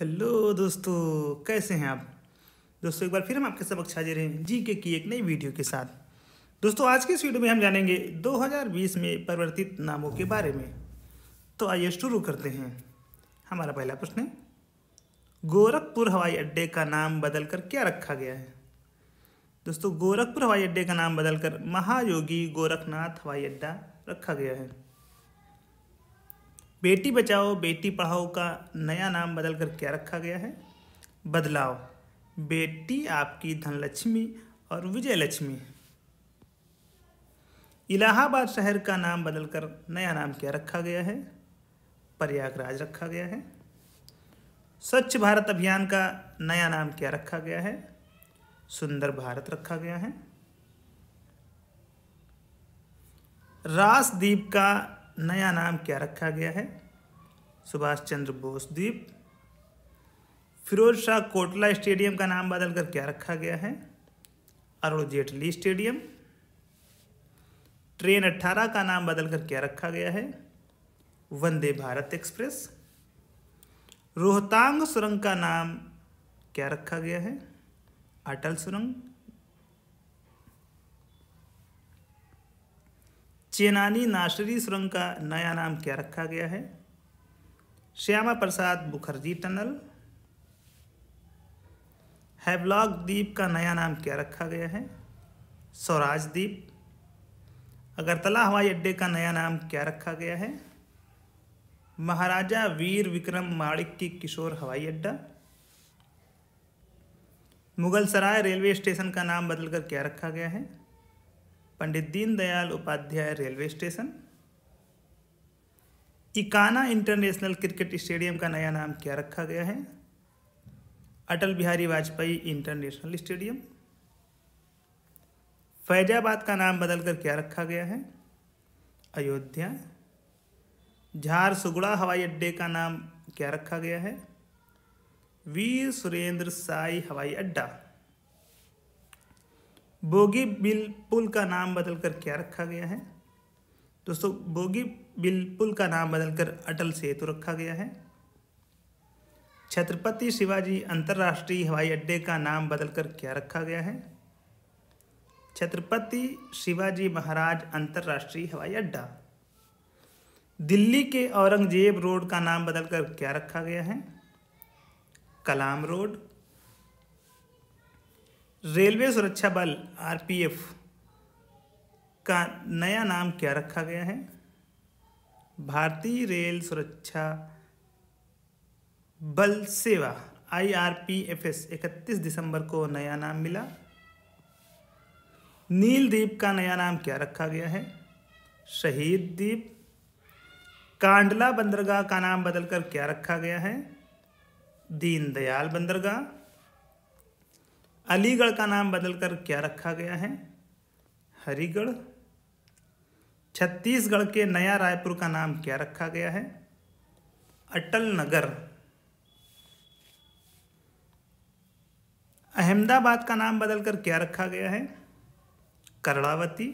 hello दोस्तों कैसे हैं आप दोस्तों एक बार फिर हम आपके छाजे रहे हैं जी के की एक नई वीडियो के साथ दोस्तों आज के इस वीडियो में हम जानेंगे 2020 में परिवर्तित नामों के बारे में तो आइए शुरू करते हैं हमारा पहला प्रश्न है गोरखपुर हवाई अड्डे का नाम बदल कर क्या रखा गया है दोस्तों गोरखपुर हवाई अड्डे का नाम बदलकर महायोगी गोरखनाथ हवाई अड्डा रखा गया है बेटी बचाओ बेटी पढ़ाओ का नया नाम बदल कर क्या रखा गया है बदलाव बेटी आपकी धनलक्ष्मी और विजय लक्ष्मी इलाहाबाद शहर का नाम बदलकर नया नाम क्या रखा गया है प्रयागराज रखा गया है स्वच्छ भारत अभियान का नया नाम क्या रखा गया है सुंदर भारत रखा गया है रासदीप का नया नाम क्या रखा गया है सुभाष चंद्र बोस द्वीप फिरोज शाह कोटला स्टेडियम का नाम बदलकर क्या रखा गया है अरुण जेटली स्टेडियम ट्रेन 18 का नाम बदलकर क्या रखा गया है वंदे भारत एक्सप्रेस रोहतांग सुरंग का नाम क्या रखा गया है अटल सुरंग चेनानी नाशरी सुरंग का नया नाम क्या रखा गया है श्यामा प्रसाद मुखर्जी टनल हैवलॉक द्वीप का नया नाम क्या रखा गया है स्वराज द्वीप अगरतला हवाई अड्डे का नया नाम क्या रखा गया है महाराजा वीर विक्रम माणिक्य किशोर हवाई अड्डा मुगलसराय रेलवे स्टेशन का नाम बदलकर क्या रखा गया है Pandit Deendayal Upadhyay railway station Ekana international cricket stadium का नया नाम क्या रखा गया है अटल बिहारी वाजपेयी इंटरनेशनल स्टेडियम फैजाबाद का नाम बदलकर क्या रखा गया है अयोध्या झारसुगुड़ा हवाई अड्डे का नाम क्या रखा गया है वीर सुरेंद्र साई हवाई अड्डा बोगी बिल पुल का नाम बदलकर क्या रखा गया है दोस्तों बोगी बिल पुल का नाम बदलकर अटल सेतु रखा गया है छत्रपति शिवाजी अंतर्राष्ट्रीय हवाई अड्डे का नाम बदलकर क्या रखा गया है छत्रपति शिवाजी महाराज अंतर्राष्ट्रीय हवाई अड्डा दिल्ली के औरंगजेब रोड का नाम बदलकर क्या रखा गया है कलाम रोड रेलवे सुरक्षा बल आरपीएफ का नया नाम क्या रखा गया है भारतीय रेल सुरक्षा बल सेवा I R P F S इकतीस दिसंबर को नया नाम मिला नील द्वीप का नया नाम क्या रखा गया है शहीद द्वीप कांडला बंदरगाह का नाम बदलकर क्या रखा गया है दीनदयाल बंदरगाह अलीगढ़ का नाम बदलकर क्या रखा गया है हरिगढ़ छत्तीसगढ़ के नया रायपुर का नाम क्या रखा गया है अटल नगर अहमदाबाद का नाम बदलकर क्या रखा गया है करड़ावती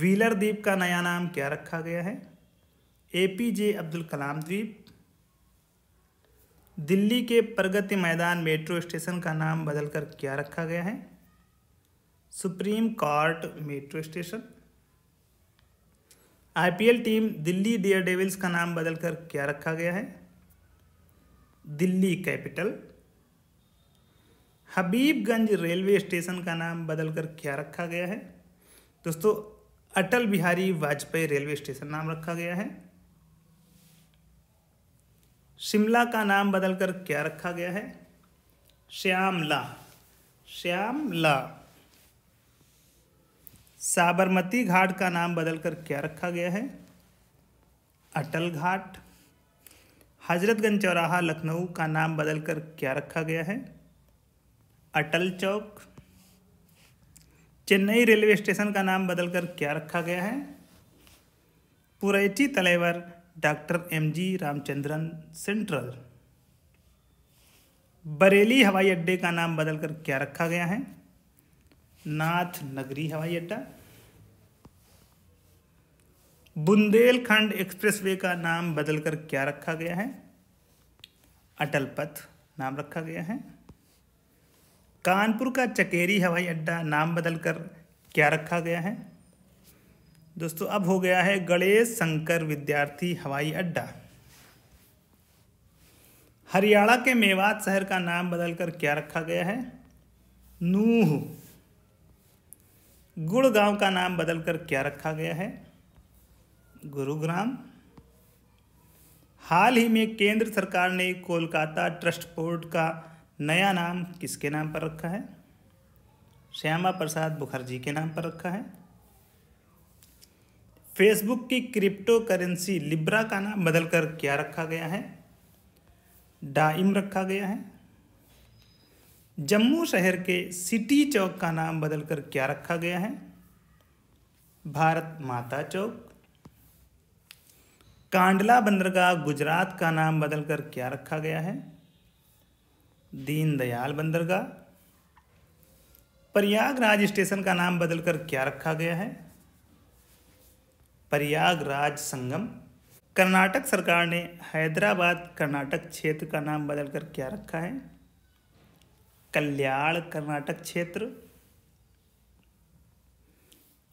व्हीलर द्वीप का नया नाम क्या रखा गया है ए पी जे अब्दुल कलाम द्वीप दिल्ली के प्रगति मैदान मेट्रो स्टेशन का नाम बदलकर क्या रखा गया है supreme court metro station IPL team Delhi Daredevils का नाम बदलकर क्या रखा गया है Delhi capital Habibganj railway station का नाम बदलकर क्या रखा गया है दोस्तों अटल बिहारी वाजपेयी रेलवे स्टेशन नाम रखा गया है शिमला का नाम बदलकर क्या रखा गया है श्यामला श्यामला साबरमती घाट का नाम बदलकर क्या रखा गया है अटल घाट हजरतगंज चौराहा लखनऊ का नाम बदलकर क्या रखा गया है अटल चौक चेन्नई रेलवे स्टेशन का नाम बदलकर क्या रखा गया है Puratchi Thalaivar doctor M G Ramachandran central Bareilly हवाई अड्डे का नाम बदलकर क्या रखा गया है नाथ नगरी हवाई अड्डा बुंदेलखंड एक्सप्रेसवे का नाम बदलकर क्या रखा गया है अटल पथ नाम रखा गया है कानपुर का चकेरी हवाई अड्डा नाम बदलकर क्या रखा गया है दोस्तों अब हो गया है गणेश शंकर विद्यार्थी हवाई अड्डा हरियाणा के मेवात शहर का नाम बदलकर क्या रखा गया है नूह गुड़गांव का नाम बदलकर क्या रखा गया है गुरुग्राम हाल ही में केंद्र सरकार ने कोलकाता ट्रस्ट बोर्ड का नया नाम किसके नाम पर रखा है श्यामा प्रसाद मुखर्जी के नाम पर रखा है फेसबुक की क्रिप्टो करेंसी लिब्रा का नाम बदलकर क्या रखा गया है डाइम रखा गया है जम्मू शहर के सिटी चौक का नाम बदलकर क्या रखा गया है भारत माता चौक कांडला बंदरगाह गुजरात का नाम बदलकर क्या रखा गया है दीनदयाल बंदरगाह प्रयागराज स्टेशन का नाम बदलकर क्या रखा गया है प्रयागराज संगम कर्नाटक सरकार ने हैदराबाद कर्नाटक क्षेत्र का नाम बदलकर क्या रखा है कल्याण कर्नाटक क्षेत्र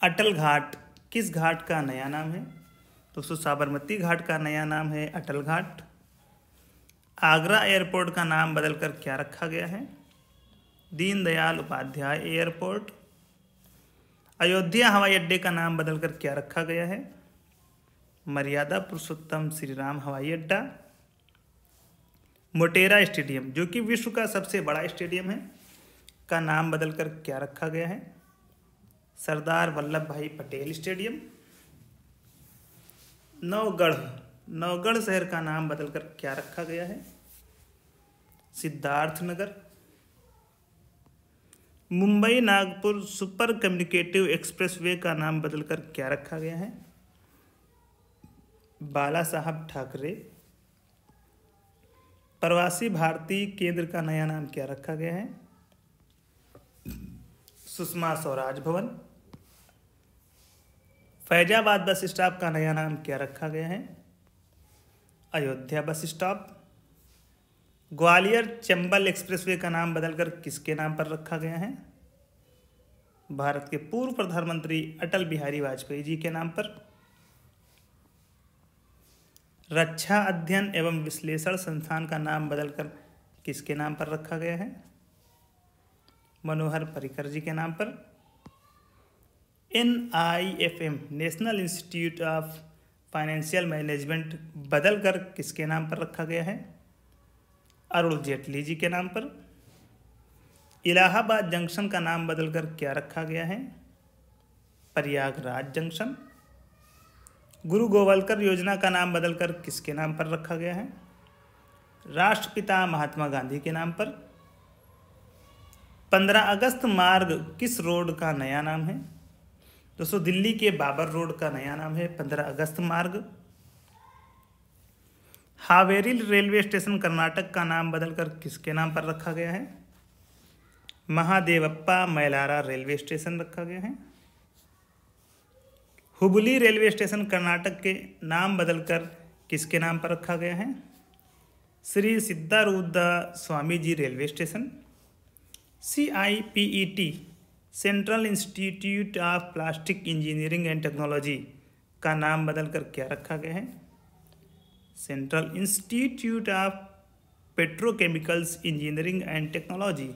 अटल घाट किस घाट का नया नाम है दोस्तों साबरमती घाट का नया नाम है अटल घाट आगरा एयरपोर्ट का नाम बदलकर क्या रखा गया है दीनदयाल उपाध्याय एयरपोर्ट अयोध्या हवाई अड्डे का नाम बदलकर क्या रखा गया है मर्यादा पुरुषोत्तम श्रीराम हवाई अड्डा मोटेरा स्टेडियम जो कि विश्व का सबसे बड़ा स्टेडियम है का नाम बदलकर क्या रखा गया है सरदार वल्लभ भाई पटेल स्टेडियम नवगढ़ नवगढ़ शहर का नाम बदलकर क्या रखा गया है Siddharth Nagar Mumbai Nagpur super communicative expressway का नाम बदलकर क्या रखा गया है बाला साहब ठाकरे प्रवासी भारतीय केंद्र का नया नाम क्या रखा गया है सुषमा स्वराज भवन फैजाबाद बस स्टॉप का नया नाम क्या रखा गया है Ayodhya bus stop Gwalior Chambal expressway का नाम बदलकर किसके नाम पर रखा गया है भारत के पूर्व प्रधानमंत्री अटल बिहारी वाजपेयी जी के नाम पर रक्षा अध्ययन एवं विश्लेषण संस्थान का नाम बदलकर किसके नाम पर रखा गया है मनोहर परिकर जी के नाम पर N I F M national institute of financial management बदल कर किसके नाम पर रखा गया है अरुण जेटली जी के नाम पर इलाहाबाद जंक्शन का नाम बदलकर क्या रखा गया है प्रयागराज जंक्शन गुरु गोवालकर योजना का नाम बदलकर किसके नाम पर रखा गया है राष्ट्रपिता महात्मा गांधी के नाम पर 15 अगस्त मार्ग किस रोड का नया नाम है दोस्तों दिल्ली के बाबर रोड का नया नाम है 15 अगस्त मार्ग हावेरी रेलवे स्टेशन कर्नाटक का नाम बदलकर किसके नाम पर रखा गया है महादेवप्पा मैलारा रेलवे स्टेशन रखा गया है हुबली रेलवे स्टेशन कर्नाटक के नाम बदलकर किसके नाम पर रखा गया है Shri Siddharoodha Swami ji railway station C I P E T central institute of plastic engineering and technology का नाम बदलकर क्या रखा गया है central institute of petrochemicals engineering and technology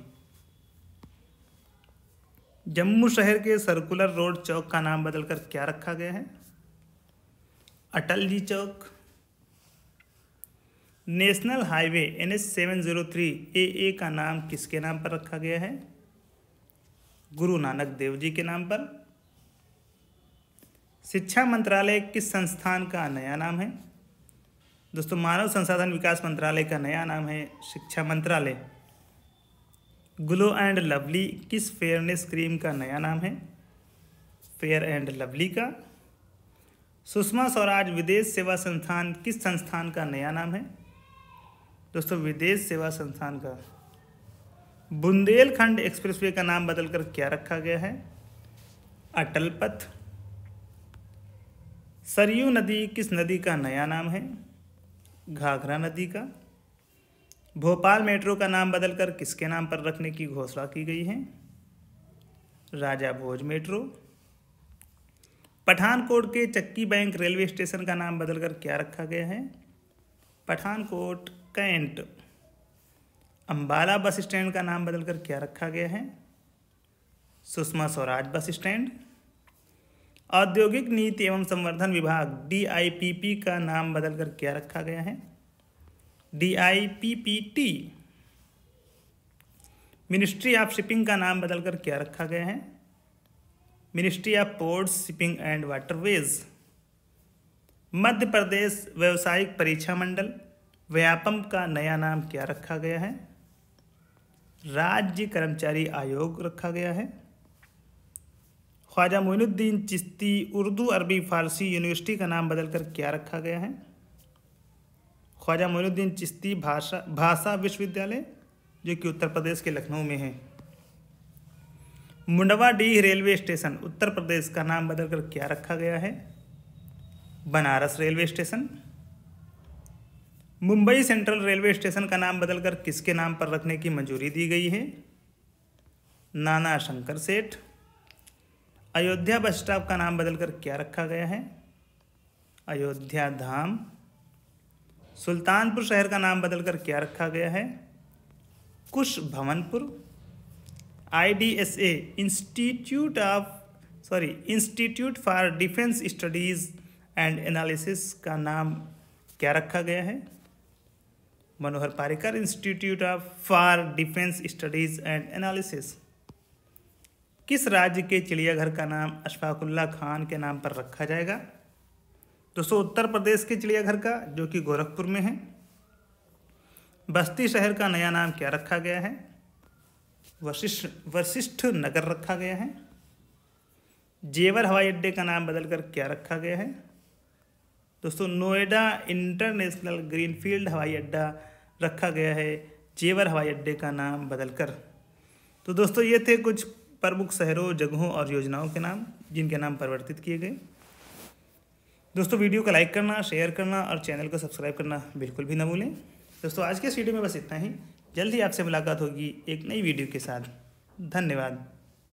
Jammu शहर के सर्कुलर रोड चौक का नाम बदलकर क्या रखा गया है Atal ji Chowk national highway N S seven zero three A A का नाम किसके नाम पर रखा गया है गुरु नानक देव जी के नाम पर शिक्षा मंत्रालय किस संस्थान का नया नाम है दोस्तों मानव संसाधन विकास मंत्रालय का नया नाम है शिक्षा मंत्रालय ग्लो एंड लवली किस फेयरनेस क्रीम का नया नाम है फेयर एंड लवली का सुषमा स्वराज विदेश सेवा संस्थान किस संस्थान का नया नाम है दोस्तों विदेश सेवा संस्थान का बुंदेलखंड एक्सप्रेसवे का नाम बदलकर क्या रखा गया है अटल पथ सरयू नदी किस नदी का नया नाम है घाघरा नदी का भोपाल मेट्रो का नाम बदलकर किसके नाम पर रखने की घोषणा की गई है राजा भोज मेट्रो पठानकोट के चक्की बैंक रेलवे स्टेशन का नाम बदलकर क्या रखा गया है Pathankot cantt Ambala bus stand का नाम बदलकर क्या रखा गया है सुषमा स्वराज बस स्टैंड औद्योगिक नीति एवं संवर्धन विभाग डीआईपीपी का नाम बदलकर क्या रखा गया है D I P P T ministry of shipping का नाम बदलकर क्या रखा गया है ministry of ports shipping and waterways Madhya Pradesh व्यावसायिक परीक्षा मंडल व्यापम का नया नाम क्या रखा गया है राज्य कर्मचारी आयोग रखा गया है ख्वाजा मोइनुद्दीन चिश्ती उर्दू अरबी फारसी यूनिवर्सिटी का नाम बदलकर क्या रखा गया है ख्वाजा मोनुद्दीन चिश्ती भाषा भाषा विश्वविद्यालय जो कि उत्तर प्रदेश के लखनऊ में है Manduadih railway station Uttar Pradesh का नाम बदलकर क्या रखा गया है Banaras railway station Mumbai central railway station का नाम बदलकर किसके नाम पर रखने की मंजूरी दी गई है नाना शंकर सेठ अयोध्या बस स्टॉप का नाम बदलकर क्या रखा गया है अयोध्या धाम सुल्तानपुर शहर का नाम बदलकर क्या रखा गया है Kush Bhavanpur IDSA institute of sorry institute for defence studies and analysis का नाम क्या रखा गया है Manohar Parrikar institute of for defence studies and analysis किस राज्य के चिड़ियाघर का नाम अशफाकुल्ला खान के नाम पर रखा जाएगा दोस्तों उत्तर प्रदेश के चिड़ियाघर का जो कि गोरखपुर में है बस्ती शहर का नया नाम क्या रखा गया है वशिष्ठ वशिष्ठ नगर रखा गया है जेवर हवाई अड्डे का नाम बदलकर क्या रखा गया है दोस्तों नोएडा इंटरनेशनल ग्रीनफील्ड हवाई अड्डा रखा गया है जेवर हवाई अड्डे का नाम बदलकर तो दोस्तों ये थे कुछ प्रमुख शहरों जगहों और योजनाओं के नाम जिनके नाम परिवर्तित किए गए दोस्तों वीडियो को लाइक करना शेयर करना और चैनल को सब्सक्राइब करना बिल्कुल भी ना भूलें दोस्तों आज के इस वीडियो में बस इतना ही जल्द ही आपसे मुलाकात होगी एक नई वीडियो के साथ धन्यवाद